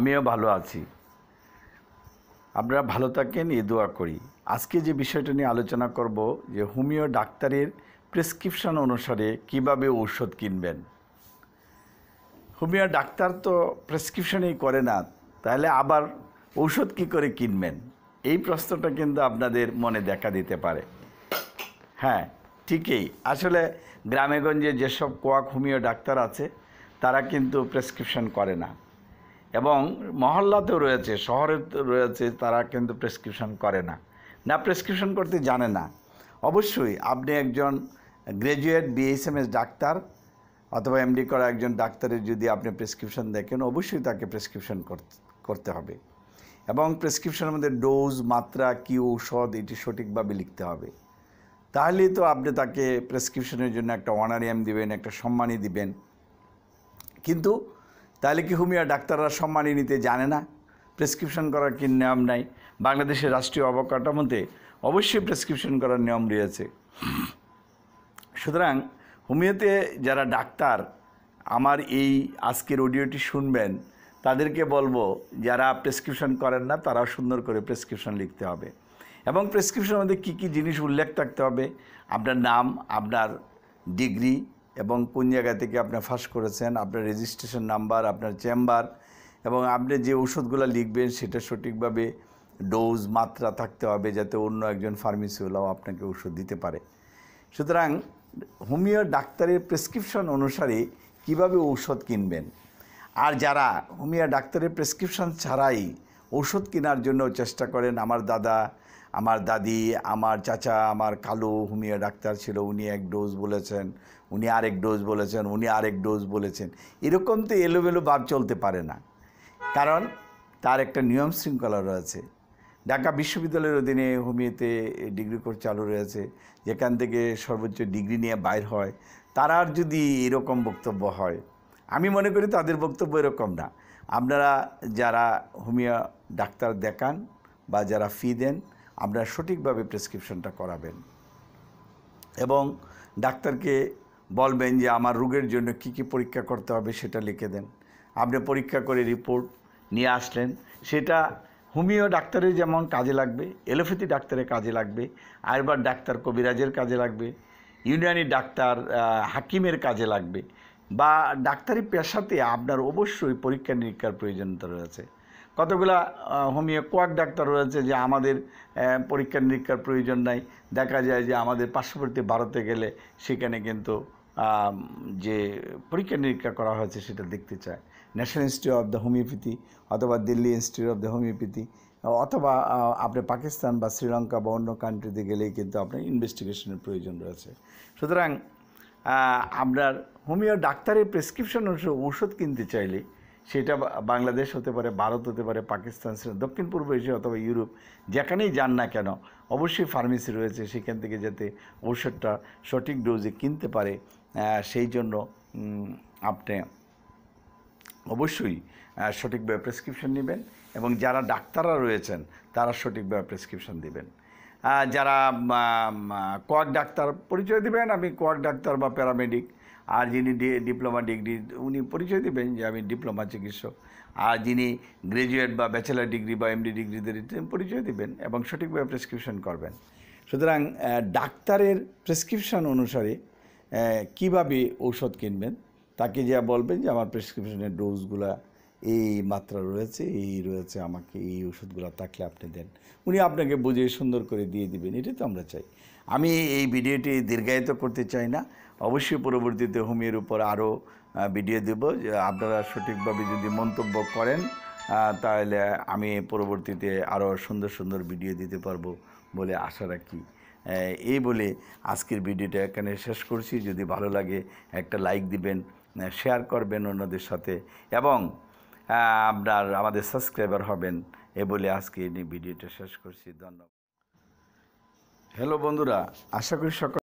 আমিও ভালো আছি আপনারা ভালো থাকেন এ দোয়া করি আজকে যে বিষয়টা নিয়ে আলোচনা করব যে হোমিও ডাক্তারের প্রেসক্রিপশন অনুসারে কিভাবে ঔষধ কিনবেন হোমিও ডাক্তার তো প্রেসক্রিপশনেই করে না তাহলে আবার ঔষধ কি করে কিনবেন এই প্রশ্নটা কিন্তু আপনাদের মনে দেখা দিতে পারে হ্যাঁ ঠিকই আসলে গ্রামেগঞ্জে যেসব কোয়াক হোমিও ডাক্তার আছে তারা কিন্তু প্রেসক্রিপশন করে না এবং মহল্লাতেও রয়েছে শহরে রয়েছে তারা কিন্তু প্রেসক্রিপশন করে না না প্রেসক্রিপশন করতে জানে না অবশ্যই আপনি একজন গ্র্যাজুয়েট বিএসএমএস ডাক্তার অথবা এমডি করা একজন ডাক্তারের যদি আপনি প্রেসক্রিপশন দেখেন অবশ্যই তাকে প্রেসক্রিপশন করতে হবে এবং প্রেসক্রিপশনের মধ্যে ডোজ মাত্রা কি ঔষধ এটি সঠিকভাবে লিখতে হবে তাহলেই তো আপনি তাকে প্রেসক্রিপশনের জন্য একটা অনারিয়াম দিবেন একটা সম্মানই দিবেন কিন্তু তাহলে কি হুমিয়া ডাক্তাররা সম্মানী নিতে জানে না প্রেসক্রিপশন করার কি নিয়ম নাই বাংলাদেশের রাষ্ট্রীয় অবকাঠামোতে অবশ্যই প্রেসক্রিপশন করার নিয়ম রয়েছে সুতরাং হোমিওতে যারা ডাক্তার আমার এই আজকের অডিওটি শুনবেন তাদেরকে বলবো যারা প্রেসক্রিপশন করেন না তারাও সুন্দর করে প্রেসক্রিপশন লিখতে হবে এবং প্রেসক্রিপশনের মধ্যে কী কী জিনিস উল্লেখ থাকতে হবে আপনার নাম আপনার ডিগ্রি এবং কোন জায়গা থেকে আপনি ফাঁস করেছেন আপনার রেজিস্ট্রেশন নাম্বার আপনার চেম্বার এবং আপনি যে ওষুধগুলো লিখবেন সেটা সঠিকভাবে ডোজ মাত্রা থাকতে হবে যাতে অন্য একজন ফার্মেসিওয়ালাও আপনাকে ওষুধ দিতে পারে সুতরাং হোমিও ডাক্তারের প্রেসক্রিপশন অনুসারে কিভাবে ঔষধ কিনবেন আর যারা হোমিও ডাক্তারের প্রেসক্রিপশন ছাড়াই ওষুধ কেনার জন্য চেষ্টা করেন আমার দাদা আমার দাদি আমার চাচা আমার কালু হুমিয়া ডাক্তার ছিল উনি এক ডোজ বলেছেন উনি আরেক ডোজ বলেছেন উনি আরেক ডোজ বলেছেন এরকম তো এলোমেলো ভাব চলতে পারে না কারণ তার একটা নিয়ম শৃঙ্খলা রয়েছে ঢাকা বিশ্ববিদ্যালয়ের অধীনে হোমিওতে ডিগ্রি কোর্স চালু রয়েছে যেখান থেকে সর্বোচ্চ ডিগ্রি নিয়ে বাইর হয় তারার যদি এরকম বক্তব্য হয় আমি মনে করি তাদের বক্তব্য এরকম না আপনারা যারা হোমিও ডাক্তার দেখান বা যারা ফি দেন আপনার সঠিকভাবে প্রেসক্রিপশনটা করাবেন এবং ডাক্তারকে বলবেন যে আমার রোগের জন্য কি কি পরীক্ষা করতে হবে সেটা লিখে দেন আপনি পরীক্ষা করে রিপোর্ট নিয়ে আসলেন সেটা হোমিও ডাক্তারের যেমন কাজে লাগবে এলোপ্যাথি ডাক্তারের কাজে লাগবে আয়ুর্বেদ ডাক্তার কবিরাজের কাজে লাগবে ইউনিয়ানি ডাক্তার হাকিমের কাজে লাগবে বা ডাক্তারি পেশাতে আপনার অবশ্যই পরীক্ষা নিরীক্ষার প্রয়োজনীয়তা রয়েছে কতগুলা হোমিও কোয়াক ডাক্তার রয়েছে যে আমাদের পরীক্ষা নিরীক্ষার প্রয়োজন নাই দেখা যায় যে আমাদের পার্শ্ববর্তী ভারতে গেলে সেখানে কিন্তু যে পরীক্ষা নিরীক্ষা করা হয়েছে সেটা দেখতে চায় national institute of the homeopathy অথবা Delhi institute of the homeopathy অথবা আপনি পাকিস্তান বা শ্রীলঙ্কা বা অন্য কান্ট্রিতে গেলেই কিন্তু আপনার ইনভেস্টিগেশনের প্রয়োজন রয়েছে সুতরাং আপনার হোমিও ডাক্তারের প্রেসক্রিপশন ওষুধ কিনতে চাইলে সেটা বাংলাদেশ হতে পারে ভারত হতে পারে পাকিস্তান দক্ষিণ পূর্ব এশিয়া অথবা ইউরোপ যেখানেই যান না কেন অবশ্যই ফার্মেসি রয়েছে সেখান থেকে যাতে ওষুধটা সঠিক ডোজে কিনতে পারে সেই জন্য আপনি অবশ্যই সঠিকভাবে প্রেসক্রিপশন নেবেন এবং যারা ডাক্তাররা রয়েছেন তারা সঠিকভাবে প্রেসক্রিপশন দিবেন যারা কোয়াক ডাক্তার পরিচয় দিবেন আমি কোয়াক ডাক্তার বা প্যারামেডিক আর যিনি ডিপ্লোমা ডিগ্রি উনি পরিচয় দেবেন যে আমি ডিপ্লোমা চিকিৎসক আর যিনি গ্র্যাজুয়েট বা ব্যাচেলার ডিগ্রি বা এমডি ডিগ্রিদের পরিচয় দেবেন এবং সঠিকভাবে প্রেসক্রিপশন করবেন সুতরাং ডাক্তারের প্রেসক্রিপশন অনুসারে কিভাবে ঔষধ কিনবেন তাকে যা বলবেন যে আমার প্রেসক্রিপশনের ডোজগুলা এই মাত্রা রয়েছে এই রয়েছে আমাকে এই ওষুধগুলো থাকলে আপনি দেন উনি আপনাকে বুঝিয়ে সুন্দর করে দিয়ে দিবেন এটাই তো আমরা চাই আমি এই ভিডিওটি দীর্ঘায়িত করতে চাই না অবশ্যই পরবর্তীতে হোমিওর উপর আরও ভিডিও দেব আপনারা সঠিকভাবে যদি মন্তব্য করেন তাহলে আমি পরবর্তীতে আরও সুন্দর সুন্দর ভিডিও দিতে পারবো বলে আশা রাখি এই বলে আজকের ভিডিওটা এখানে শেষ করছি যদি ভালো লাগে একটা লাইক দিবেন শেয়ার করবেন অন্যদের সাথে এবং আপনার আমাদের সাবস্ক্রাইবার হবেন এ বলে আজকে এই ভিডিওটা শেষ করছি ধন্যবাদ হ্যালো বন্ধুরা আশা করি সকল